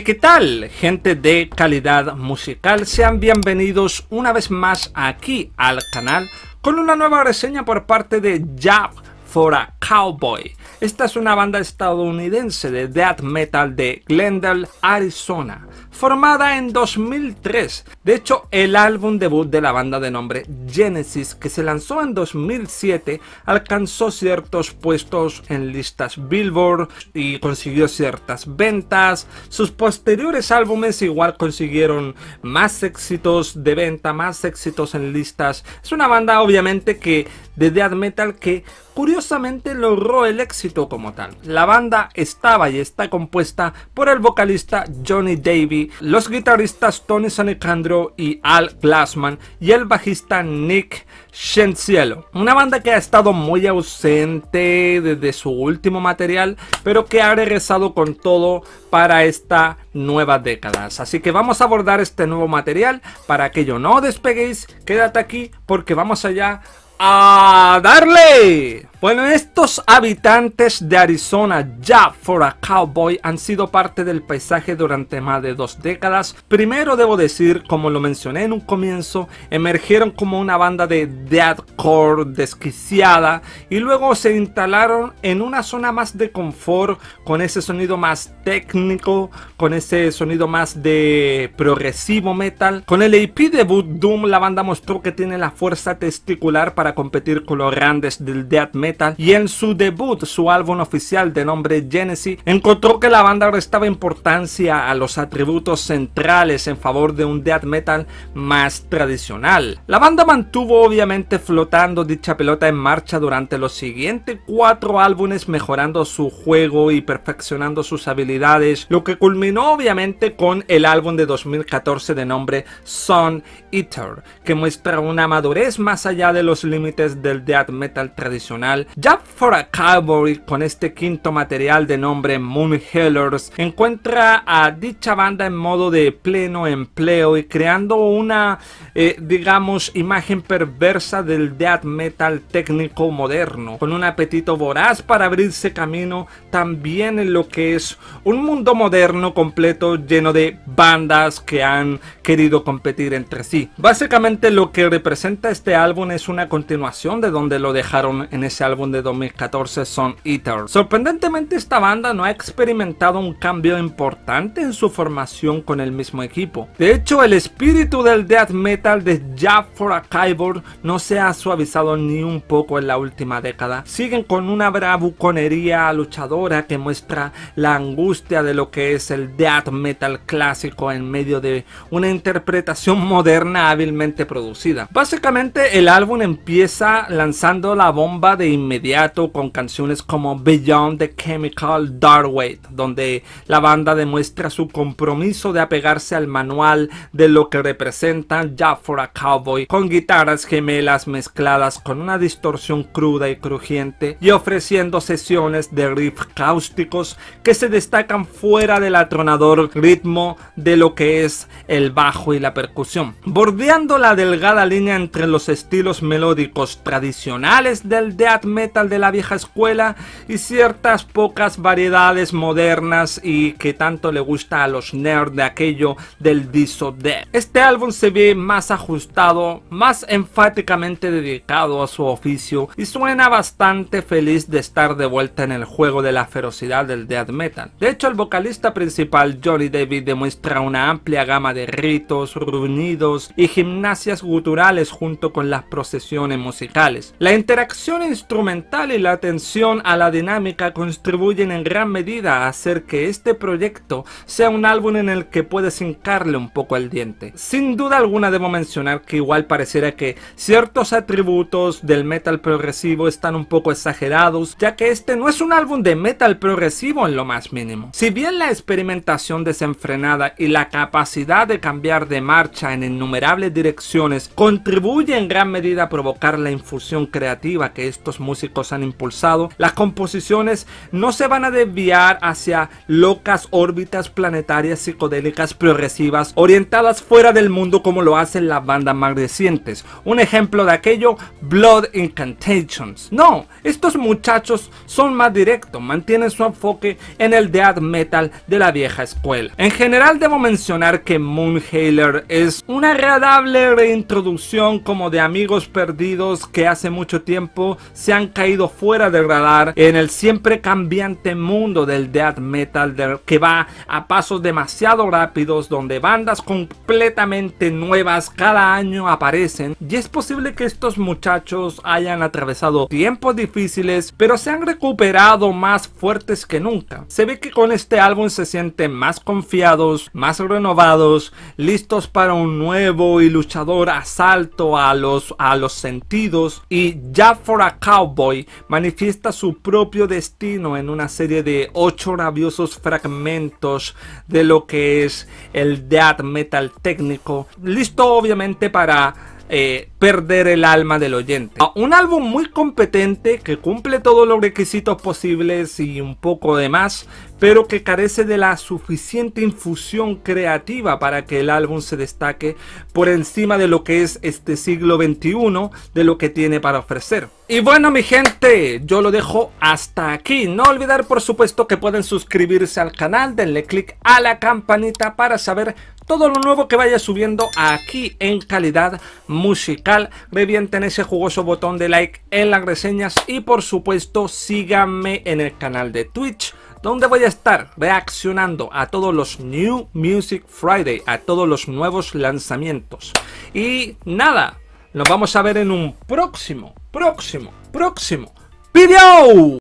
¿qué tal? Gente de calidad musical, sean bienvenidos una vez más aquí al canal con una nueva reseña por parte de Jab for Cowboy. Esta es una banda estadounidense de death metal de Glendale, Arizona, formada en 2003. De hecho, el álbum debut de la banda de nombre Genesis, que se lanzó en 2007, alcanzó ciertos puestos en listas Billboard y consiguió ciertas ventas. Sus posteriores álbumes igual consiguieron más éxitos de venta, más éxitos en listas. Es una banda obviamente que de death metal que curiosamente logró el éxito como tal. La banda estaba y está compuesta por el vocalista Johnny Davy, los guitarristas Tony Sanicandro y Al Glassman y el bajista Nick Shenzielo. Una banda que ha estado muy ausente desde su último material, pero que ha regresado con todo para esta nueva década. Así que vamos a abordar este nuevo material. Para que yo no despeguéis, quédate aquí porque vamos allá ¡A darle! Bueno, estos habitantes de Arizona, ya for a cowboy, han sido parte del paisaje durante más de dos décadas. Primero debo decir, como lo mencioné en un comienzo, emergieron como una banda de deadcore desquiciada y luego se instalaron en una zona más de confort, con ese sonido más técnico, con ese sonido más de progresivo metal. Con el EP debut Doom, la banda mostró que tiene la fuerza testicular para competir con los grandes del death metal y en su debut, su álbum oficial de nombre Genesis, encontró que la banda restaba importancia a los atributos centrales en favor de un death metal más tradicional. La banda mantuvo obviamente flotando dicha pelota en marcha durante los siguientes cuatro álbumes mejorando su juego y perfeccionando sus habilidades, lo que culminó obviamente con el álbum de 2014 de nombre Sun Eater, que muestra una madurez más allá de los límites del death metal tradicional Jab for a Cowboy, con este quinto material de nombre Moon Hellers, encuentra a dicha banda en modo de pleno empleo y creando una, eh, digamos, imagen perversa del death metal técnico moderno, con un apetito voraz para abrirse camino también en lo que es un mundo moderno completo lleno de bandas que han querido competir entre sí. Básicamente lo que representa este álbum es una continuación de donde lo dejaron en ese álbum álbum de 2014 son Eater. Sorprendentemente esta banda no ha experimentado un cambio importante en su formación con el mismo equipo. De hecho el espíritu del death metal de Jab for a Kybor no se ha suavizado ni un poco en la última década. Siguen con una bravuconería luchadora que muestra la angustia de lo que es el death metal clásico en medio de una interpretación moderna hábilmente producida. Básicamente el álbum empieza lanzando la bomba de inmediato con canciones como Beyond the Chemical weight donde la banda demuestra su compromiso de apegarse al manual de lo que representa Ya Cowboy, con guitarras gemelas mezcladas con una distorsión cruda y crujiente y ofreciendo sesiones de riff cáusticos que se destacan fuera del atronador ritmo de lo que es el bajo y la percusión, bordeando la delgada línea entre los estilos melódicos tradicionales del teatro metal de la vieja escuela y ciertas pocas variedades modernas y que tanto le gusta a los nerds de aquello del Diso Death. Este álbum se ve más ajustado, más enfáticamente dedicado a su oficio y suena bastante feliz de estar de vuelta en el juego de la ferocidad del death metal. De hecho, el vocalista principal Johnny David demuestra una amplia gama de ritos, reunidos y gimnasias guturales junto con las procesiones musicales. La interacción instrumental y la atención a la dinámica contribuyen en gran medida a hacer que este proyecto sea un álbum en el que puedes hincarle un poco el diente. Sin duda alguna debo mencionar que igual pareciera que ciertos atributos del metal progresivo están un poco exagerados, ya que este no es un álbum de metal progresivo en lo más mínimo. Si bien la experimentación desenfrenada y la capacidad de cambiar de marcha en innumerables direcciones contribuye en gran medida a provocar la infusión creativa que estos músicos han impulsado, las composiciones no se van a desviar hacia locas órbitas planetarias psicodélicas progresivas orientadas fuera del mundo como lo hacen las bandas más recientes. Un ejemplo de aquello, Blood Incantations. No, estos muchachos son más directos, mantienen su enfoque en el death metal de la vieja escuela. En general debo mencionar que Moonhaler es una agradable reintroducción como de amigos perdidos que hace mucho tiempo se han caído fuera del radar en el siempre cambiante mundo del death metal que va a pasos demasiado rápidos donde bandas completamente nuevas cada año aparecen y es posible que estos muchachos hayan atravesado tiempos difíciles pero se han recuperado más fuertes que nunca. Se ve que con este álbum se sienten más confiados, más renovados, listos para un nuevo y luchador asalto a los, a los sentidos y ya for a Boy manifiesta su propio destino en una serie de ocho rabiosos fragmentos de lo que es el death metal técnico, listo obviamente para eh, perder el alma del oyente. Ah, un álbum muy competente que cumple todos los requisitos posibles y un poco de más, pero que carece de la suficiente infusión creativa para que el álbum se destaque por encima de lo que es este siglo XXI, de lo que tiene para ofrecer. Y bueno mi gente, yo lo dejo hasta aquí. No olvidar por supuesto que pueden suscribirse al canal, denle click a la campanita para saber todo lo nuevo que vaya subiendo aquí en calidad musical. Revienten ese jugoso botón de like en las reseñas y por supuesto síganme en el canal de Twitch donde voy a estar reaccionando a todos los New Music Friday, a todos los nuevos lanzamientos. Y nada, nos vamos a ver en un próximo, próximo, próximo video.